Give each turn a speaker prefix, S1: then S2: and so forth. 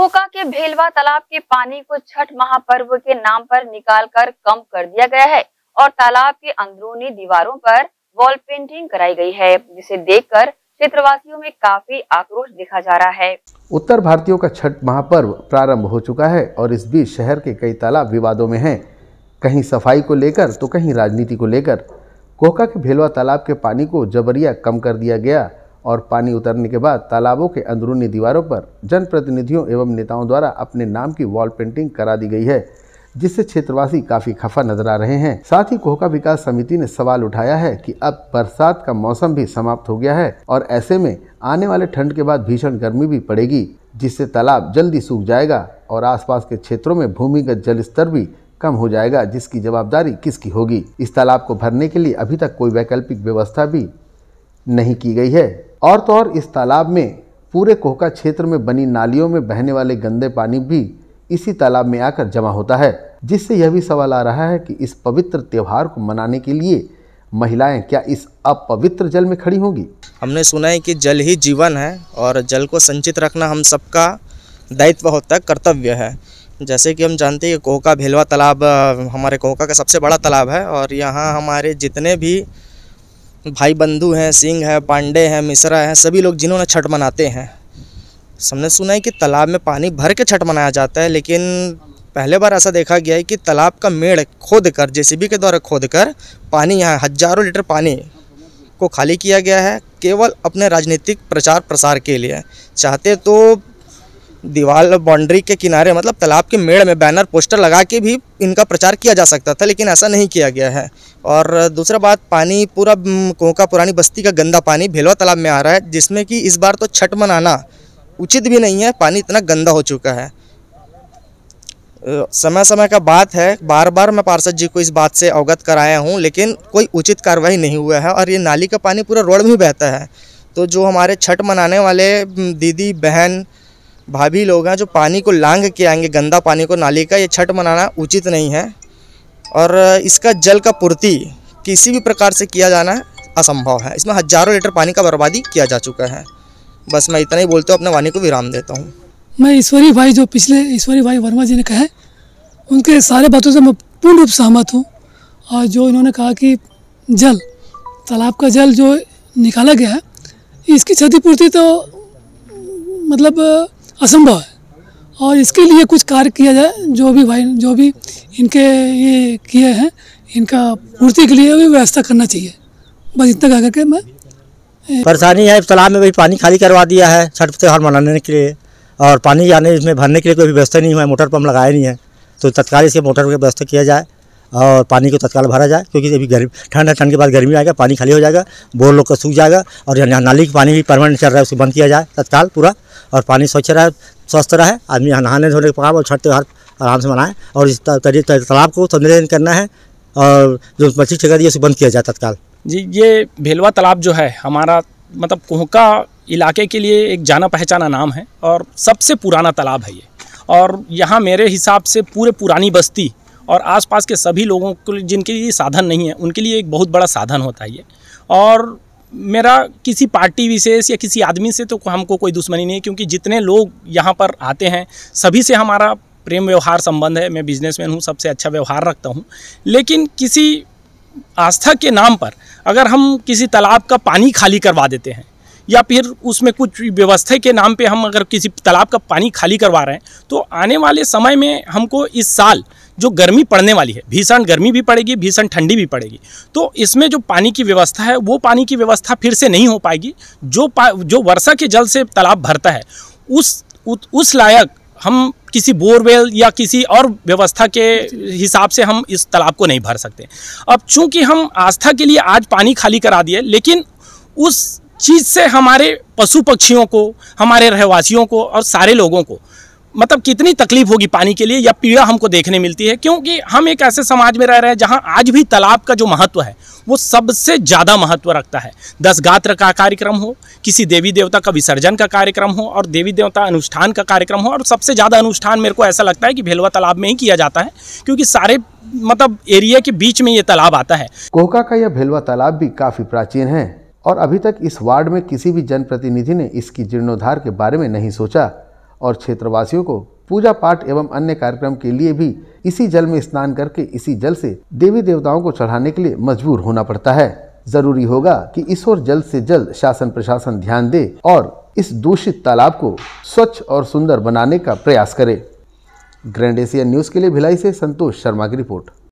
S1: Coca के भेलवा तालाब के पानी को छठ महापर्व के नाम पर निकालकर कम कर दिया गया है और तालाब के अंदरूनी दीवारों पर वॉल पेंटिंग कराई गई है जिसे देखकर क्षेत्रवासियों में काफी आक्रोश देखा जा रहा है उत्तर भारतीयों का छठ महापर्व प्रारंभ हो चुका है और इस बीच शहर के कई तालाब विवादों में है कहीं सफाई को लेकर तो कहीं राजनीति को लेकर कोका के भेलवा तालाब के पानी को जबरिया कम कर दिया गया और पानी उतरने के बाद तालाबों के अंदरूनी दीवारों पर जनप्रतिनिधियों एवं नेताओं द्वारा अपने नाम की वॉल पेंटिंग करा दी गई है जिससे क्षेत्रवासी काफी खफा नजर आ रहे हैं साथ ही कोहका विकास समिति ने सवाल उठाया है कि अब बरसात का मौसम भी समाप्त हो गया है और ऐसे में आने वाले ठंड के बाद भीषण गर्मी भी पड़ेगी जिससे तालाब जल्दी सूख जाएगा और आसपास के क्षेत्रों में भूमिगत जल स्तर भी कम हो जाएगा जिसकी जवाबदारी किसकी होगी इस तालाब को भरने के लिए अभी तक कोई वैकल्पिक व्यवस्था भी नहीं की गई है और तो और इस तालाब में पूरे कोहका क्षेत्र में बनी नालियों में बहने वाले गंदे पानी भी इसी तालाब में आकर जमा होता है जिससे यह भी सवाल आ रहा है कि इस पवित्र त्यौहार को मनाने के लिए महिलाएं क्या इस अपवित्र जल में खड़ी होंगी
S2: हमने सुना है कि जल ही जीवन है और जल को संचित रखना हम सबका दायित्व होता है कर्तव्य है जैसे कि हम जानते हैं कोहका भेलवा तालाब हमारे कोहका का सबसे बड़ा तालाब है और यहाँ हमारे जितने भी भाई बंधु हैं सिंह है पांडे हैं मिश्रा हैं सभी लोग जिन्होंने छठ मनाते हैं सबने सुना है कि तालाब में पानी भर के छठ मनाया जाता है लेकिन पहले बार ऐसा देखा गया है कि तालाब का मेड़ खोद कर जेसीबी के द्वारा खोद कर पानी यहाँ हजारों लीटर पानी को खाली किया गया है केवल अपने राजनीतिक प्रचार प्रसार के लिए चाहते तो दीवार बाउंड्री के किनारे मतलब तालाब के मेड़ में बैनर पोस्टर लगा के भी इनका प्रचार किया जा सकता था लेकिन ऐसा नहीं किया गया है और दूसरा बात पानी पूरा कोका पुरानी बस्ती का गंदा पानी भेलवा तालाब में आ रहा है जिसमें कि इस बार तो छठ मनाना उचित भी नहीं है पानी इतना गंदा हो चुका है समय समय का बात है बार बार मैं पार्षद जी को इस बात से अवगत कराया हूँ लेकिन कोई उचित कार्रवाई नहीं हुआ है और ये नाली का पानी पूरा रोड में बहता है तो जो हमारे छठ मनाने वाले दीदी बहन भाभी लोग हैं जो पानी को लांग के आएंगे गंदा पानी को नाली का ये छठ मनाना उचित नहीं है और इसका जल का पूर्ति किसी भी प्रकार से किया जाना असंभव है इसमें हजारों लीटर पानी का बर्बादी किया जा चुका है बस मैं इतना ही बोलते हूँ अपने वाणी को विराम देता हूँ
S3: मैं ईश्वरी भाई जो पिछले ईश्वरी भाई वर्मा जी ने कहा है उनके सारे बातों से मैं पूर्ण रूप सहमत हूँ और जो इन्होंने कहा कि जल तालाब का जल जो निकाला गया है इसकी क्षतिपूर्ति तो मतलब असंभव है और इसके लिए कुछ कार्य किया जाए जो भी भाई जो भी इनके ये किए हैं इनका पूर्ति के लिए भी व्यवस्था करना चाहिए बस इतना कह करके मैं
S2: परेशानी है तालाब में भी पानी खाली करवा दिया है छठ त्यौहार मनाने के लिए और पानी आने इसमें भरने के लिए कोई व्यवस्था नहीं हुआ है मोटर पंप लगाए नहीं है तो तत्काल इसके मोटर की व्यवस्था किया जाए और पानी को तत्काल भरा जाए क्योंकि अभी गर्मी ठंड ठंड के बाद गर्मी आएगा पानी खाली हो जाएगा बोर लोग का सूख जाएगा और यहाँ नाली का पानी भी परमानेंट चल रहा है उसको बंद किया जाए तत्काल पूरा और पानी स्वच्छ रहे स्वस्थ रहे आदमी यहाँ नहाने धोने के काम और छठ त्यौहार आराम से मनाएं और इस तालाब को सौंदर्यन करना है और जो मछली छिका दिए उसे बंद किया जाए तत्काल
S3: जी ये भेलवा तालाब जो है हमारा मतलब कोहका इलाके के लिए एक जाना पहचाना नाम है और सबसे पुराना तालाब है ये और यहाँ मेरे हिसाब से पूरे पुरानी बस्ती और आसपास के सभी लोगों को जिनके लिए साधन नहीं है उनके लिए एक बहुत बड़ा साधन होता है ये और मेरा किसी पार्टी विशेष या किसी आदमी से तो हमको कोई दुश्मनी नहीं है क्योंकि जितने लोग यहाँ पर आते हैं सभी से हमारा प्रेम व्यवहार संबंध है मैं बिजनेसमैन हूँ सबसे अच्छा व्यवहार रखता हूँ लेकिन किसी आस्था के नाम पर अगर हम किसी तालाब का पानी खाली करवा देते हैं या फिर उसमें कुछ व्यवस्था के नाम पे हम अगर किसी तालाब का पानी खाली करवा रहे हैं तो आने वाले समय में हमको इस साल जो गर्मी पड़ने वाली है भीषण गर्मी भी पड़ेगी भीषण ठंडी भी पड़ेगी तो इसमें जो पानी की व्यवस्था है वो पानी की व्यवस्था फिर से नहीं हो पाएगी जो पा, जो वर्षा के जल से तालाब भरता है उस उ, उस लायक हम किसी बोरवेल या किसी और व्यवस्था के हिसाब से हम इस तालाब को नहीं भर सकते अब चूंकि हम आस्था के लिए आज पानी खाली करा दिए लेकिन उस चीज़ से हमारे पशु पक्षियों को हमारे रहवासियों को और सारे लोगों को मतलब कितनी तकलीफ होगी पानी के लिए या पीड़ा हमको देखने मिलती है क्योंकि हम एक ऐसे समाज में रह रहे हैं जहाँ आज भी तालाब का जो महत्व है वो सबसे ज़्यादा महत्व रखता है दस गात्र का कार्यक्रम हो किसी देवी देवता का विसर्जन का कार्यक्रम हो और देवी देवता अनुष्ठान का कार्यक्रम हो और सबसे ज़्यादा अनुष्ठान मेरे को ऐसा लगता है कि भेलवा तालाब में ही किया जाता है क्योंकि सारे मतलब एरिया के बीच में ये तालाब आता है
S1: कोका का यह भेलवा तालाब भी काफ़ी प्राचीन है और अभी तक इस वार्ड में किसी भी जनप्रतिनिधि ने इसकी जीर्णोद्धार के बारे में नहीं सोचा और क्षेत्रवासियों को पूजा पाठ एवं अन्य कार्यक्रम के लिए भी इसी जल में स्नान करके इसी जल से देवी देवताओं को चढ़ाने के लिए मजबूर होना पड़ता है जरूरी होगा कि इस ओर जल्द से जल्द शासन प्रशासन ध्यान दे और इस दूषित तालाब को स्वच्छ और सुंदर बनाने का प्रयास करे ग्रैंड एशिया न्यूज के लिए भिलाई से संतोष शर्मा की रिपोर्ट